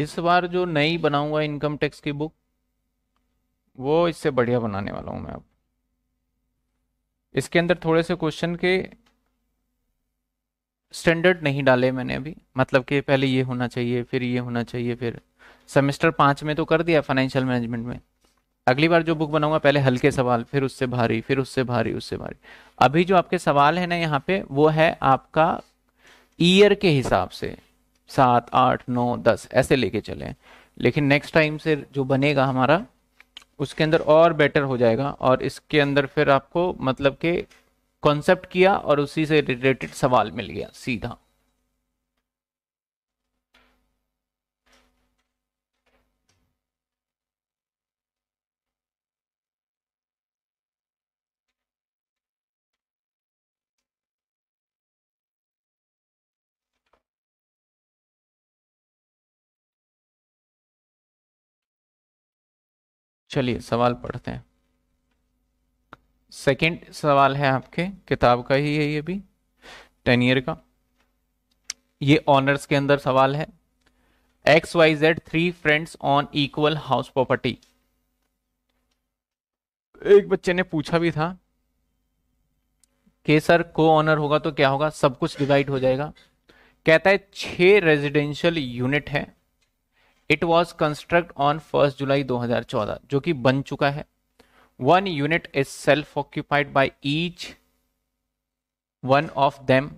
इस बार जो नई बनाऊंगा इनकम टैक्स की बुक वो इससे बढ़िया बनाने वाला हूं मैं अब इसके अंदर थोड़े से क्वेश्चन के स्टैंडर्ड नहीं डाले मैंने अभी मतलब कि पहले ये होना चाहिए फिर ये होना चाहिए फिर सेमेस्टर पाँच में तो कर दिया फाइनेंशियल मैनेजमेंट में अगली बार जो बुक बनाऊंगा पहले हल्के सवाल फिर उससे भारी फिर उससे भारी उससे भारी अभी जो आपके सवाल है ना यहाँ पे वो है आपका ईयर के हिसाब से सात आठ नौ दस ऐसे लेके चलें लेकिन नेक्स्ट टाइम से जो बनेगा हमारा उसके अंदर और बेटर हो जाएगा और इसके अंदर फिर आपको मतलब के कॉन्सेप्ट किया और उसी से रिलेटेड सवाल मिल गया सीधा चलिए सवाल पढ़ते हैं सेकंड सवाल है आपके किताब का ही है ये भी टेन ईयर का ये ऑनर्स के अंदर सवाल है X Y Z three friends on equal house property एक बच्चे ने पूछा भी था कि सर को ऑनर होगा तो क्या होगा सब कुछ डिवाइड हो जाएगा कहता है छह रेजिडेंशियल यूनिट है it was construct on first July 2014 जो कि बन चुका है one unit is self occupied by each one of them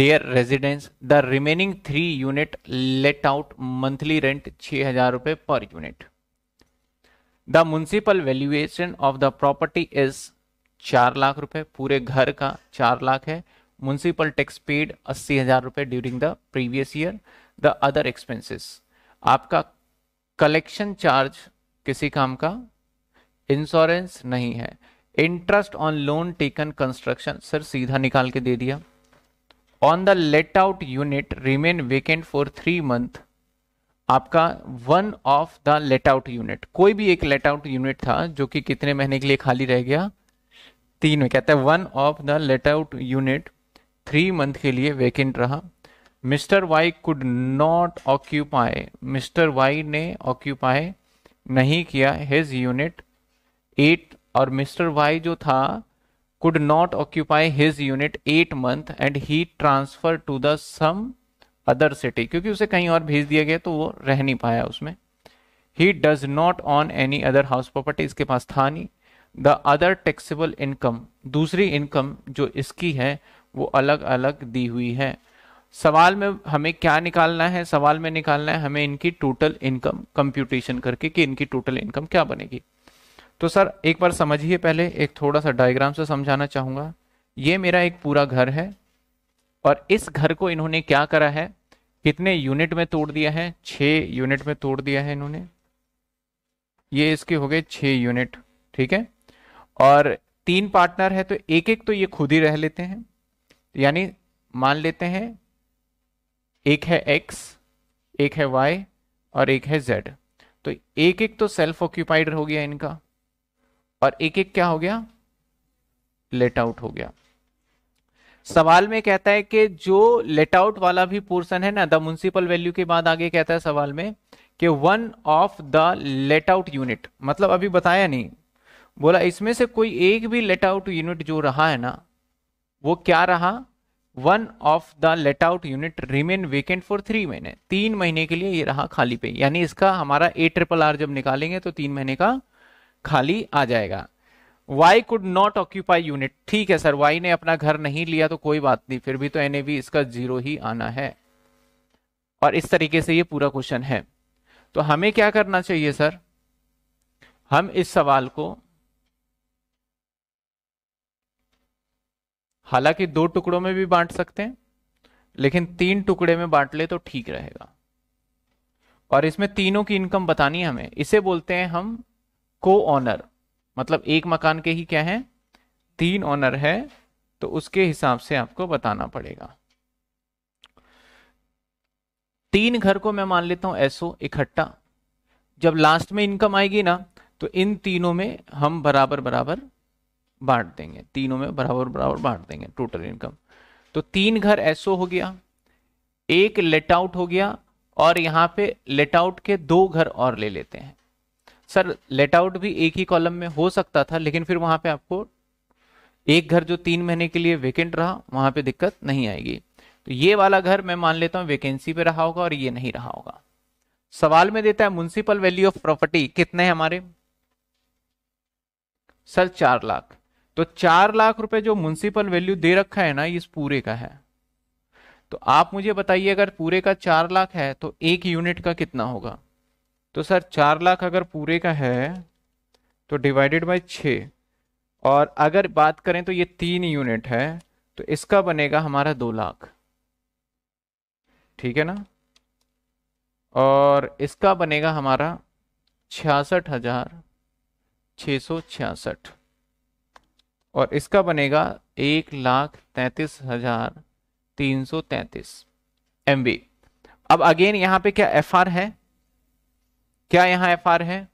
their residence the remaining three unit let out monthly rent छ हजार रुपए per unit the municipal valuation of the property is चार लाख रुपए पूरे घर का चार लाख है म्यूनसिपल टैक्स पेड अस्सी हजार रुपए during the previous year the other expenses आपका कलेक्शन चार्ज किसी काम का इंश्योरेंस नहीं है interest on loan taken construction sir सीधा निकाल के दे दिया on the let out unit remain vacant for three month आपका one of the let out unit कोई भी एक लेट आउट यूनिट था जो कि कितने महीने के लिए खाली रह गया तीन में कहते हैं one of the let out unit three month के लिए वेकेंट रहा Mr Y could not occupy Mr Y ने ऑक्यूपाई नहीं किया हिज यूनिट एट और मिस्टर वाई जो था could not occupy his unit eight month and he transfer to the some other city क्योंकि उसे कहीं और भेज दिया गया तो वो रह नहीं पाया उसमें he does not own any other house property इसके पास था नहीं द अदर टैक्सेबल इनकम दूसरी इनकम जो इसकी है वो अलग अलग दी हुई है सवाल में हमें क्या निकालना है सवाल में निकालना है हमें इनकी टोटल इनकम कंप्यूटेशन करके कि इनकी टोटल इनकम क्या बनेगी तो सर एक बार समझिए पहले एक थोड़ा सा डायग्राम से समझाना चाहूंगा ये मेरा एक पूरा घर है और इस घर को इन्होंने क्या करा है कितने यूनिट में तोड़ दिया है छ यूनिट में तोड़ दिया है इन्होंने ये इसके हो गए छ यूनिट ठीक है और तीन पार्टनर है तो एक एक तो ये खुद ही रह लेते हैं यानी मान लेते हैं एक है एक्स एक है वाई और एक है जेड तो एक एक तो सेल्फ ऑक्यूपाइड हो गया इनका और एक एक क्या हो गया लेट आउट हो गया सवाल में कहता है कि जो लेट आउट वाला भी पोर्सन है ना द म्यूनसिपल वैल्यू के बाद आगे कहता है सवाल में कि one of the let out unit मतलब अभी बताया नहीं बोला इसमें से कोई एक भी लेट आउट यूनिट जो रहा है ना वो क्या रहा one of the let out unit remain vacant for three महीने तीन महीने के लिए ये रहा खाली पे यानी इसका हमारा ए ट्रिपल आर जब निकालेंगे तो तीन महीने का खाली आ जाएगा Y could not occupy unit ठीक है सर वाई ने अपना घर नहीं लिया तो कोई बात नहीं फिर भी तो एन इसका जीरो ही आना है और इस तरीके से ये पूरा क्वेश्चन है तो हमें क्या करना चाहिए सर हम इस सवाल को हालांकि दो टुकड़ों में भी बांट सकते हैं लेकिन तीन टुकड़े में बांट ले तो ठीक रहेगा और इसमें तीनों की इनकम बतानी है हमें इसे बोलते हैं हम को ऑनर मतलब एक मकान के ही क्या है तीन ऑनर है तो उसके हिसाब से आपको बताना पड़ेगा तीन घर को मैं मान लेता हूं ऐसो इकट्ठा जब लास्ट में इनकम आएगी ना तो इन तीनों में हम बराबर बराबर बांट देंगे तीनों में बराबर बराबर बांट देंगे टोटल इनकम तो तीन घर ऐसो हो गया एक लेट आउट हो गया और यहां पे लेट आउट के दो घर और ले लेते हैं सर लेट आउट भी एक ही कॉलम में हो सकता था लेकिन फिर वहां पे आपको एक घर जो तीन महीने के लिए वेकेंट रहा वहां पे दिक्कत नहीं आएगी तो ये वाला घर मैं मान लेता हूं वेकेंसी पे रहा होगा और ये नहीं रहा होगा सवाल में देता है म्यूनसिपल वैल्यू ऑफ प्रॉपर्टी कितने हमारे सर चार लाख तो चार लाख रुपए जो म्यूनसिपल वैल्यू दे रखा है ना इस पूरे का है तो आप मुझे बताइए अगर पूरे का चार लाख है तो एक यूनिट का कितना होगा तो सर चार लाख अगर पूरे का है तो डिवाइडेड बाय छ और अगर बात करें तो ये तीन यूनिट है तो इसका बनेगा हमारा दो लाख ठीक है ना और इसका बनेगा हमारा छियासठ हजार छः सौ छियासठ और इसका बनेगा एक लाख तैंतीस हजार तीन सौ तैंतीस एम अब अगेन यहां पे क्या एफ आर है क्या यहां एफ आर है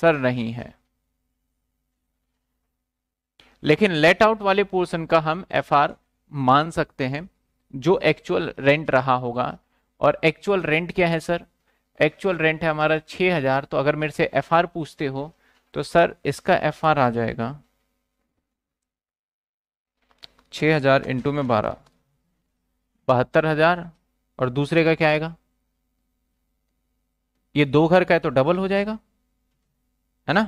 सर नहीं है लेकिन लेट आउट वाले पोर्शन का हम एफ आर मान सकते हैं जो एक्चुअल रेंट रहा होगा और एक्चुअल रेंट क्या है सर एक्चुअल रेंट है हमारा 6000 तो अगर मेरे से एफ आर पूछते हो तो सर इसका एफ आर आ जाएगा छ हज़ार इंटू में बारह बहत्तर हज़ार और दूसरे का क्या आएगा ये दो घर का है तो डबल हो जाएगा है ना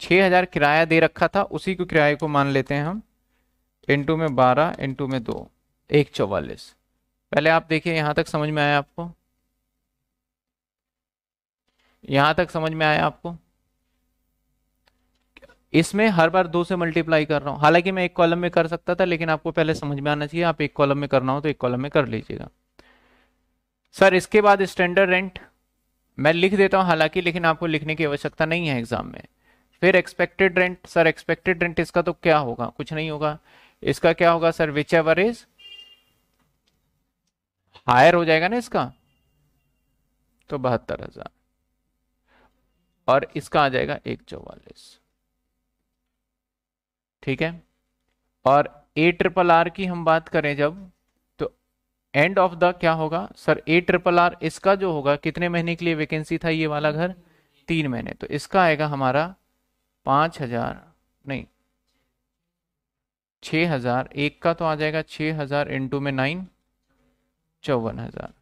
छ हज़ार किराया दे रखा था उसी को किराए को मान लेते हैं हम इंटू में बारह इंटू में दो एक चौवालीस पहले आप देखिए यहां तक समझ में आया आपको यहां तक समझ में आया आपको इसमें हर बार दो से मल्टीप्लाई कर रहा हूं हालांकि मैं एक कॉलम में कर सकता था लेकिन आपको पहले समझ में आना चाहिए आप एक कॉलम में करना हो तो एक कॉलम में कर लीजिएगा सर इसके बाद स्टैंडर्ड रेंट मैं लिख देता हूं हालांकि लेकिन आपको लिखने की आवश्यकता नहीं है एग्जाम में फिर expected rent sir expected rent इसका तो क्या होगा कुछ नहीं होगा इसका क्या होगा sir whichever is higher हो जाएगा ना इसका तो बहत्तर हजार और इसका आ जाएगा एक चौवालीस ठीक है और ए ट्रिपल आर की हम बात करें जब तो एंड ऑफ द क्या होगा सर ए ट्रिपल आर इसका जो होगा कितने महीने के लिए वैकेंसी था ये वाला घर तीन महीने तो इसका आएगा हमारा पांच हजार नहीं छ हजार एक का तो आ जाएगा छ हजार इंटू में नाइन चौवन हजार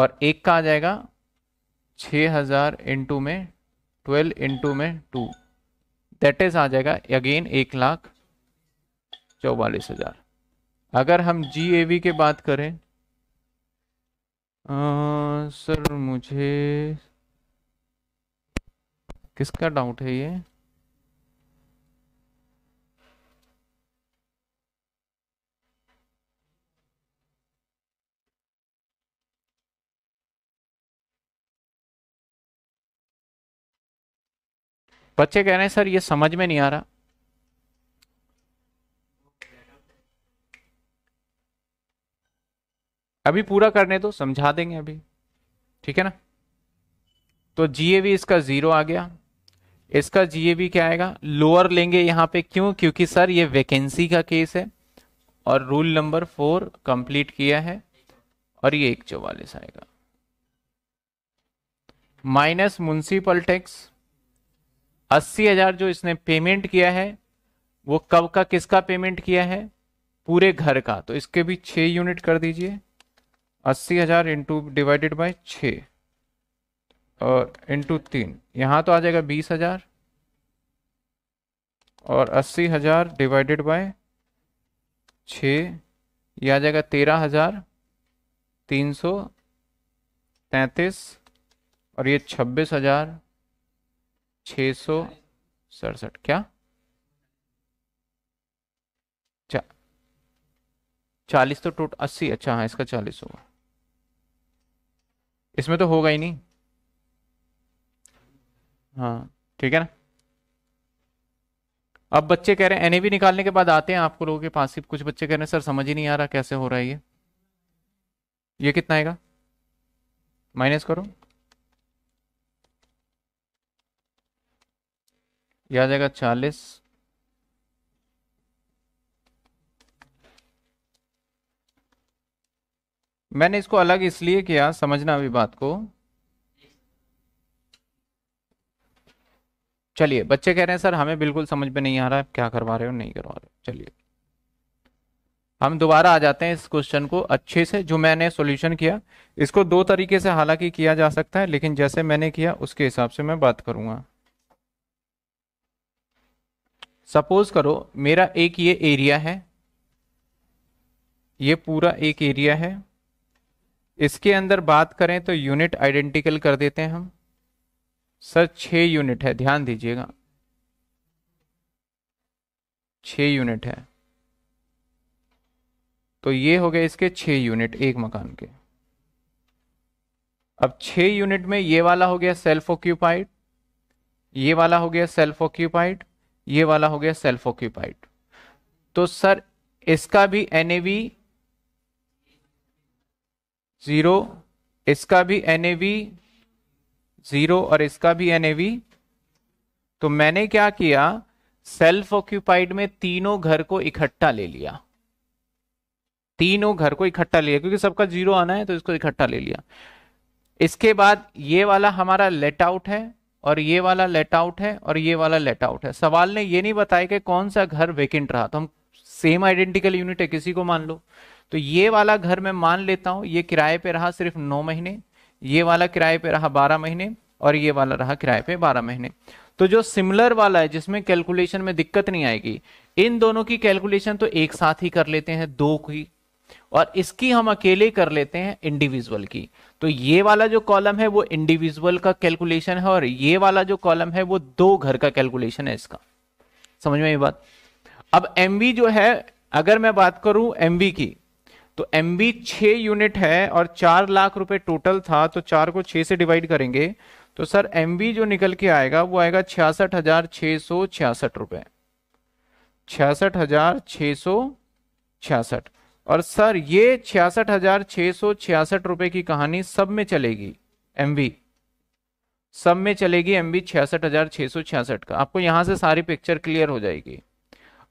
और एक का आ जाएगा छः हज़ार इंटू में ट्वेल्व इंटू में टू दैट इज आ जाएगा अगेन एक लाख चौवालीस हज़ार अगर हम जी ए वी के बात करें आ, सर मुझे किसका डाउट है ये बच्चे कह रहे हैं सर ये समझ में नहीं आ रहा अभी पूरा करने दो समझा देंगे अभी ठीक है ना तो जीएवी इसका जीरो आ गया इसका जीएवी क्या आएगा लोअर लेंगे यहां पे क्यों क्योंकि सर ये वैकेंसी का केस है और रूल नंबर फोर कंप्लीट किया है और ये एक चौवालिस आएगा माइनस म्यूनसिपल टैक्स अस्सी हजार जो इसने पेमेंट किया है वो कब का किसका पेमेंट किया है पूरे घर का तो इसके भी छह यूनिट कर दीजिए अस्सी हजार इंटू डिवाइडेड बाई छ और इंटू तीन यहाँ तो आ जाएगा बीस हजार और अस्सी हजार डिवाइडेड बाय छ आ जाएगा तेरह हजार तीन सौ तैतीस और ये छब्बीस हजार छः सौ सड़सठ क्या चा, चालीस तो टोट अस्सी अच्छा हाँ इसका चालीस होगा इसमें तो होगा ही नहीं हाँ ठीक है ना अब बच्चे कह रहे हैं एनएवी निकालने के बाद आते हैं आपको लोगों के पास ही कुछ बच्चे कह रहे हैं सर समझ ही नहीं आ रहा कैसे हो रहा है ये ये कितना आएगा माइनस करो यह आ जाएगा चालीस मैंने इसको अलग इसलिए किया समझना अभी बात को चलिए बच्चे कह रहे हैं सर हमें बिल्कुल समझ में नहीं आ रहा है क्या करवा रहे हो नहीं करवा रहे हो चलिए हम दोबारा आ जाते हैं इस क्वेश्चन को अच्छे से जो मैंने सॉल्यूशन किया इसको दो तरीके से हालांकि किया जा सकता है लेकिन जैसे मैंने किया उसके हिसाब से मैं बात करूंगा सपोज करो मेरा एक ये एरिया है ये पूरा एक एरिया है इसके अंदर बात करें तो यूनिट आइडेंटिकल कर देते हैं हम सर छ यूनिट है ध्यान दीजिएगा छ यूनिट है तो ये हो गए इसके छ यूनिट एक मकान के अब छः यूनिट में ये वाला हो गया सेल्फ ऑक्यूपाइड ये वाला हो गया सेल्फ ऑक्यूपाइड ये वाला हो गया सेल्फ ऑक्यूपाइड तो सर इसका भी एनएवी जीरो इसका भी एनएवी जीरो और इसका भी एन तो मैंने क्या किया सेल्फ ऑक्यूपाइड में तीनों घर को इकट्ठा ले लिया तीनों घर को इकट्ठा लिया क्योंकि सबका जीरो आना है तो इसको इकट्ठा ले लिया इसके बाद ये वाला हमारा लेट आउट है और ये वाला लेट आउट है और ये वाला लेट आउट है सवाल ने ये नहीं बताया कि कौन सा घर वेकेंट रहा तो हम सेम आइडेंटिकल यूनिट है किसी को मान लो तो ये वाला घर मैं मान लेता हूँ ये किराए पे रहा सिर्फ नौ महीने ये वाला किराए पे रहा बारह महीने और ये वाला रहा किराए पे बारह महीने तो जो सिमिलर वाला है जिसमें कैलकुलेशन में दिक्कत नहीं आएगी इन दोनों की कैलकुलेशन तो एक साथ ही कर लेते हैं दो की और इसकी हम अकेले कर लेते हैं इंडिविजुअल की तो ये वाला जो कॉलम है वो इंडिविजुअल का कैलकुलेशन है और ये वाला जो कॉलम है वो दो घर का कैलकुलेशन है इसका समझ में ये बात अब एम जो है अगर मैं बात करूं एम की तो एम बी यूनिट है और चार लाख रुपए टोटल था तो चार को छह से डिवाइड करेंगे तो सर एम जो निकल के आएगा वो आएगा छियासठ हजार छ सौ छियासठ रुपए छियासठ हजार छ सौ छियासठ और सर ये छियासठ हजार छह सौ छियासठ रुपए की कहानी सब में चलेगी एमवी सब में चलेगी एमवी छियासठ हजार छह सौ छियासठ का आपको यहां से सारी पिक्चर क्लियर हो जाएगी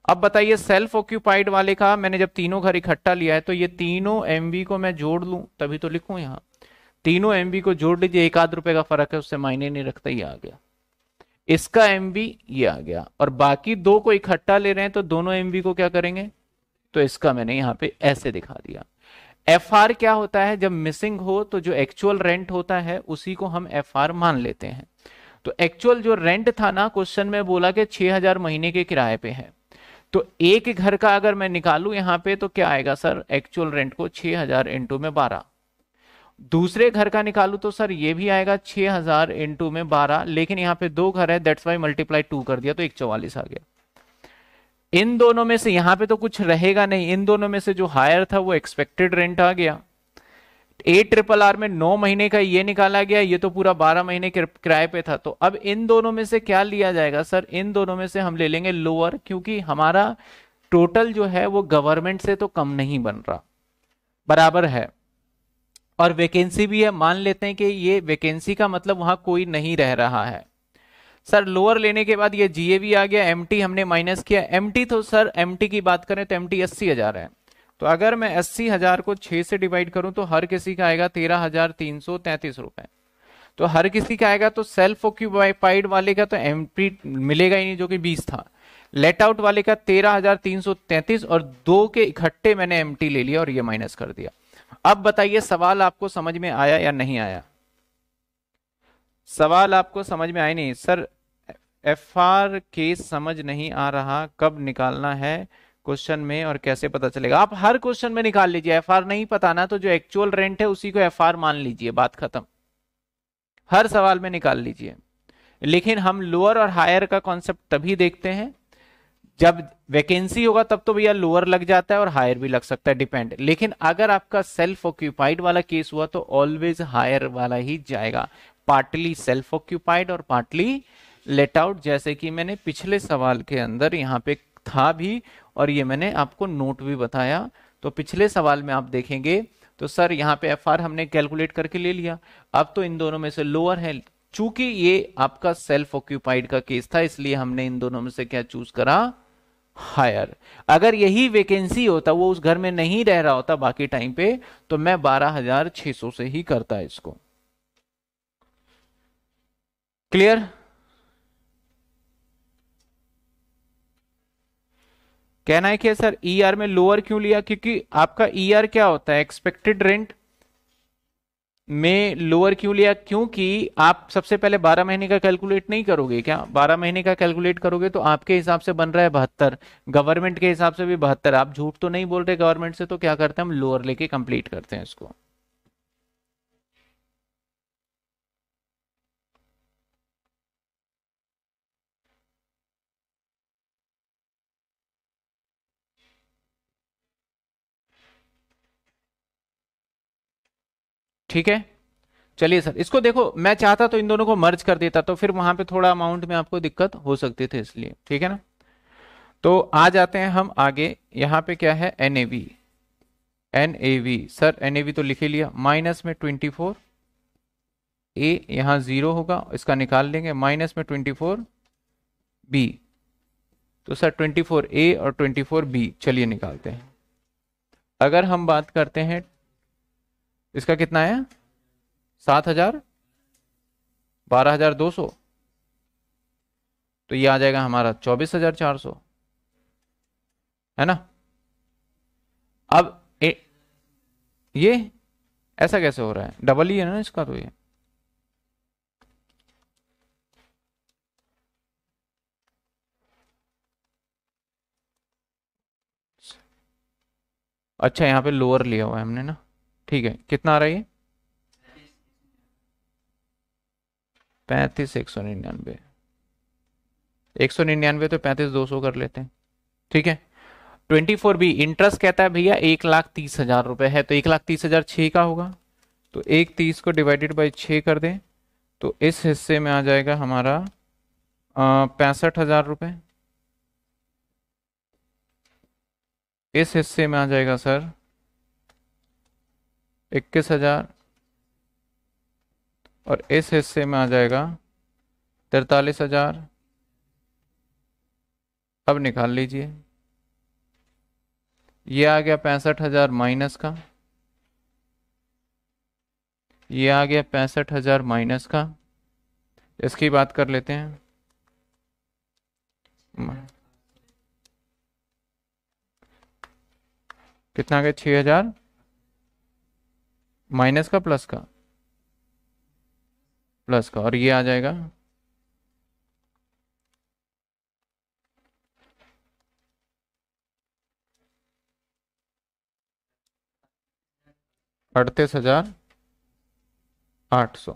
अब बताइए सेल्फ ऑक्यूपाइड वाले का मैंने जब तीनों घर इकट्ठा लिया है तो ये तीनों एमवी को मैं जोड़ लू तभी तो लिखू यहां तीनों एमवी को जोड़ लीजिए एक आध रुपए का फर्क है उससे मायने नहीं रखता ही आ गया इसका एमवी ये आ गया और बाकी दो को इकट्ठा ले रहे हैं तो दोनों एमवी को क्या करेंगे तो इसका मैंने यहां पे ऐसे दिखा दिया एफ आर क्या होता है जब मिसिंग हो तो जो एक्चुअल रेंट होता है उसी को हम एफ आर मान लेते हैं तो एक्चुअल जो रेंट था ना क्वेश्चन में बोला कि 6000 महीने के किराए पे है तो एक घर का अगर मैं निकालू यहाँ पे तो क्या आएगा सर एक्चुअल रेंट को 6000 हजार इंटू में बारह दूसरे घर का निकालू तो सर ये भी आएगा 6000 हजार इंटू में बारह लेकिन यहाँ पे दो घर है दैट्स वाई मल्टीप्लाई टू कर दिया तो एक चौवालीस आ गया इन दोनों में से यहां पे तो कुछ रहेगा नहीं इन दोनों में से जो हायर था वो एक्सपेक्टेड रेंट आ गया ए ट्रिपल आर में नौ महीने का ये निकाला गया ये तो पूरा बारह महीने किराए पे था तो अब इन दोनों में से क्या लिया जाएगा सर इन दोनों में से हम ले लेंगे लोअर क्योंकि हमारा टोटल जो है वो गवर्नमेंट से तो कम नहीं बन रहा बराबर है और वैकेंसी भी है मान लेते हैं कि ये वैकेंसी का मतलब वहां कोई नहीं रह रहा है सर लोअर लेने के बाद ये जीएबी आ गया एम हमने माइनस किया एम तो सर एम की बात करें तो एम टी अस्सी हजार है तो अगर मैं अस्सी हजार को छह से डिवाइड करूं तो हर किसी का आएगा तेरह हजार तीन सौ तैतीस रुपए तो हर किसी का आएगा तो सेल्फ ऑक्यूपाइड वाले का तो एमपी मिलेगा ही नहीं जो कि बीस था लेट आउट वाले का तेरह हजार तीन सौ तैतीस और दो के इकट्ठे मैंने एम ले लिया और ये माइनस कर दिया अब बताइए सवाल आपको समझ में आया या नहीं आया सवाल आपको समझ में आया नहीं सर एफ आर केस समझ नहीं आ रहा कब निकालना है क्वेश्चन में और कैसे पता चलेगा आप हर क्वेश्चन में निकाल लीजिए एफ आर नहीं पता ना तो जो एक्चुअल रेंट है उसी को एफ आर मान लीजिए बात खत्म हर सवाल में निकाल लीजिए लेकिन हम लोअर और हायर का कॉन्सेप्ट तभी देखते हैं जब वैकेंसी होगा तब तो भैया लोअर लग जाता है और हायर भी लग सकता है डिपेंड लेकिन अगर आपका सेल्फ ऑक्यूपाइड वाला केस हुआ तो ऑलवेज हायर वाला ही जाएगा पार्टली सेल्फ ऑक्यूपाइड और पार्टली लेट आउट जैसे कि मैंने पिछले सवाल के अंदर यहाँ पे था भी और ये मैंने आपको नोट भी बताया तो पिछले सवाल में आप देखेंगे तो सर यहाँ पे एफ हमने कैलकुलेट करके ले लिया अब तो इन दोनों में से लोअर है चूंकि ये आपका सेल्फ ऑक्यूपाइड का केस था इसलिए हमने इन दोनों में से क्या चूज करा हायर अगर यही वैकेंसी होता वो उस घर में नहीं रह रहा होता बाकी टाइम पे तो मैं बारह हजार छह सौ से ही करता इसको क्लियर कहना है कि सर ई e ER में लोअर क्यों लिया क्योंकि आपका ई e ER क्या होता है एक्सपेक्टेड रेंट में लोअर क्यों लिया क्योंकि आप सबसे पहले 12 महीने का कैलकुलेट नहीं करोगे क्या 12 महीने का कैलकुलेट करोगे तो आपके हिसाब से बन रहा है बहत्तर गवर्नमेंट के हिसाब से भी बहत्तर आप झूठ तो नहीं बोल रहे गवर्नमेंट से तो क्या करते हैं हम लोअर लेके कंप्लीट करते हैं इसको ठीक है चलिए सर इसको देखो मैं चाहता तो इन दोनों को मर्ज कर देता तो फिर वहां पे थोड़ा अमाउंट में आपको दिक्कत हो सकती थी इसलिए ठीक है ना तो आ जाते हैं हम आगे यहां पे क्या है N A V N A V sir N A V तो लिखे लिया माइनस में ट्वेंटी फोर ए यहां जीरो होगा इसका निकाल लेंगे माइनस में ट्वेंटी फोर बी तो सर ट्वेंटी फोर ए और ट्वेंटी फोर बी चलिए निकालते हैं अगर हम बात करते हैं इसका कितना है सात हजार बारह हजार दो सौ तो ये आ जाएगा हमारा चौबीस हजार चार सौ है ना अब ए, ये ऐसा कैसे हो रहा है डबल ही है ना इसका तो ये अच्छा यहाँ पे लोअर लिया हुआ है हमने ना ठीक है कितना आ रहा है पैंतीस एक सौ निन्यानवे एक सौ निन्यानवे तो पैंतीस दो सौ कर लेते हैं ठीक है ट्वेंटी फोर बी इंटरेस्ट कहता है भैया एक लाख तीस हजार रुपए है तो एक लाख तीस हजार छ का होगा तो एक तीस को डिवाइडेड बाई छ कर दें तो इस हिस्से में आ जाएगा हमारा पैंसठ हजार रुपये इस हिस्से में आ जाएगा सर इक्कीस हजार और इस हिस्से में आ जाएगा तिरतालीस हजार अब निकाल लीजिए ये आ गया पैंसठ हजार माइनस का ये आ गया पैंसठ हजार माइनस का इसकी बात कर लेते हैं कितना गया छह हजार माइनस का प्लस का प्लस का और ये आ जाएगा अड़तीस हजार आठ सौ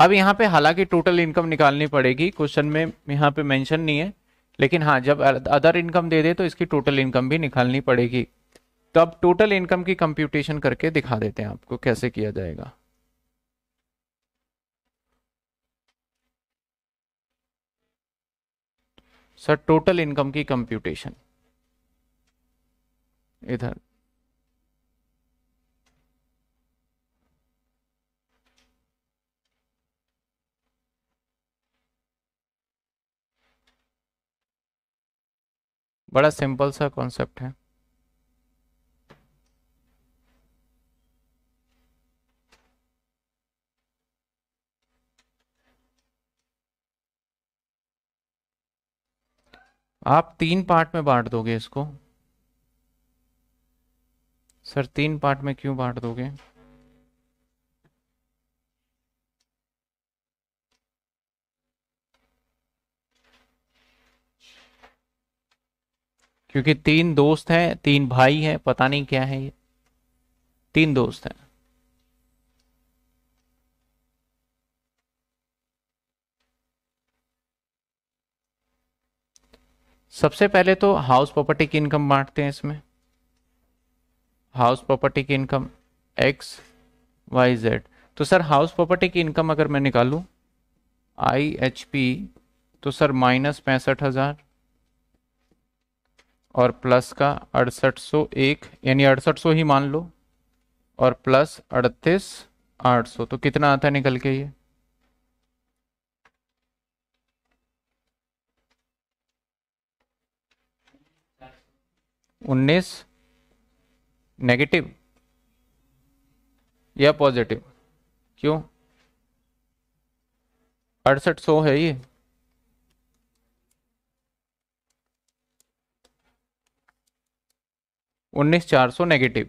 अब यहाँ पे हालांकि टोटल इनकम निकालनी पड़ेगी क्वेश्चन में यहाँ पे मेंशन नहीं है लेकिन हाँ जब अदर इनकम दे दे तो इसकी टोटल इनकम भी निकालनी पड़ेगी तो अब टोटल इनकम की कंप्यूटेशन करके दिखा देते हैं आपको कैसे किया जाएगा सर टोटल इनकम की कंप्यूटेशन इधर बड़ा सिंपल सा कॉन्सेप्ट है आप तीन पार्ट में बांट दोगे इसको सर तीन पार्ट में क्यों बांट दोगे क्योंकि तीन दोस्त हैं तीन भाई हैं पता नहीं क्या है ये तीन दोस्त हैं सबसे पहले तो हाउस प्रॉपर्टी की इनकम बांटते हैं इसमें हाउस प्रॉपर्टी की इनकम एक्स वाई जेड तो सर हाउस प्रॉपर्टी की इनकम अगर मैं निकालूं आई एच पी तो सर माइनस पैंसठ हज़ार और प्लस का अड़सठ सौ एक यानी अड़सठ सौ ही मान लो और प्लस अड़तीस आठ सौ तो कितना आता है निकल के ये उन्नीस नेगेटिव या पॉजिटिव क्यों अड़सठ सौ है ये उन्नीस चार सौ नेगेटिव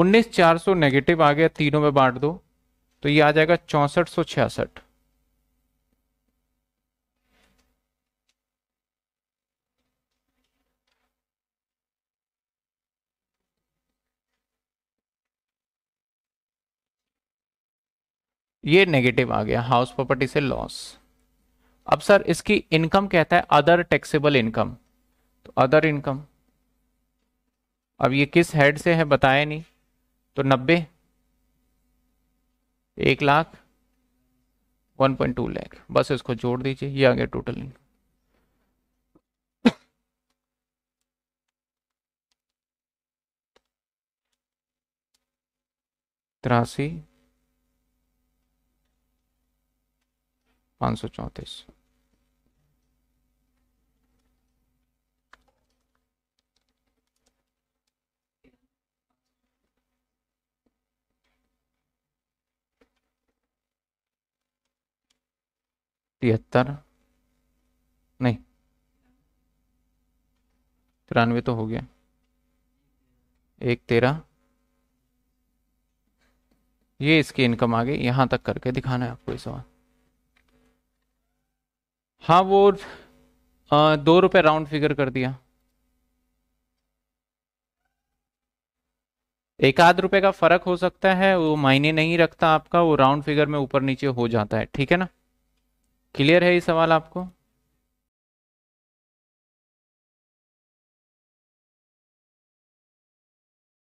उन्नीस चार सौ नेगेटिव आ गया तीनों में बांट दो तो ये आ जाएगा चौसठ सौ छियासठ ये नेगेटिव आ गया हाउस प्रॉपर्टी से लॉस अब सर इसकी इनकम कहता है अदर टैक्सेबल इनकम तो अदर इनकम अब ये किस हेड से है बताया नहीं तो नब्बे एक lakh one point two lakh बस इसको जोड़ दीजिए ये आ गया टोटल इनकम तिरासी पाँच सौ चौंतीस तिहत्तर नहीं तिरानवे तो हो गया एक तेरह ये इसकी इनकम आ गई यहाँ तक करके दिखाना है आपको ये सवाल हाँ वो आ, दो रुपए राउंड फिगर कर दिया एक आध रुपए का फर्क हो सकता है वो मायने नहीं रखता आपका वो राउंड फिगर में ऊपर नीचे हो जाता है ठीक है ना क्लियर है ये सवाल आपको